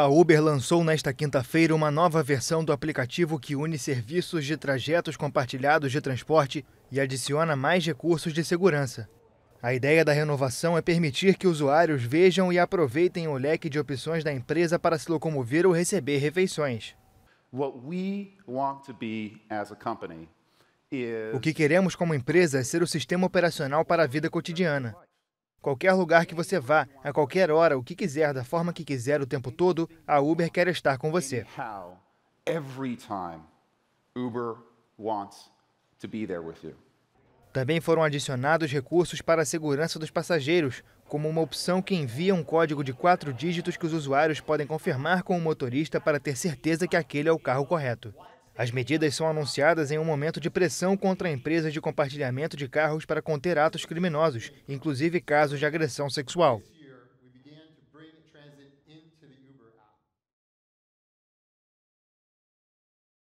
A Uber lançou nesta quinta-feira uma nova versão do aplicativo que une serviços de trajetos compartilhados de transporte e adiciona mais recursos de segurança. A ideia da renovação é permitir que usuários vejam e aproveitem o leque de opções da empresa para se locomover ou receber refeições. O que queremos como empresa é ser o sistema operacional para a vida cotidiana. Qualquer lugar que você vá, a qualquer hora, o que quiser, da forma que quiser, o tempo todo, a Uber quer estar com você. Também foram adicionados recursos para a segurança dos passageiros, como uma opção que envia um código de quatro dígitos que os usuários podem confirmar com o motorista para ter certeza que aquele é o carro correto. As medidas são anunciadas em um momento de pressão contra empresas de compartilhamento de carros para conter atos criminosos, inclusive casos de agressão sexual.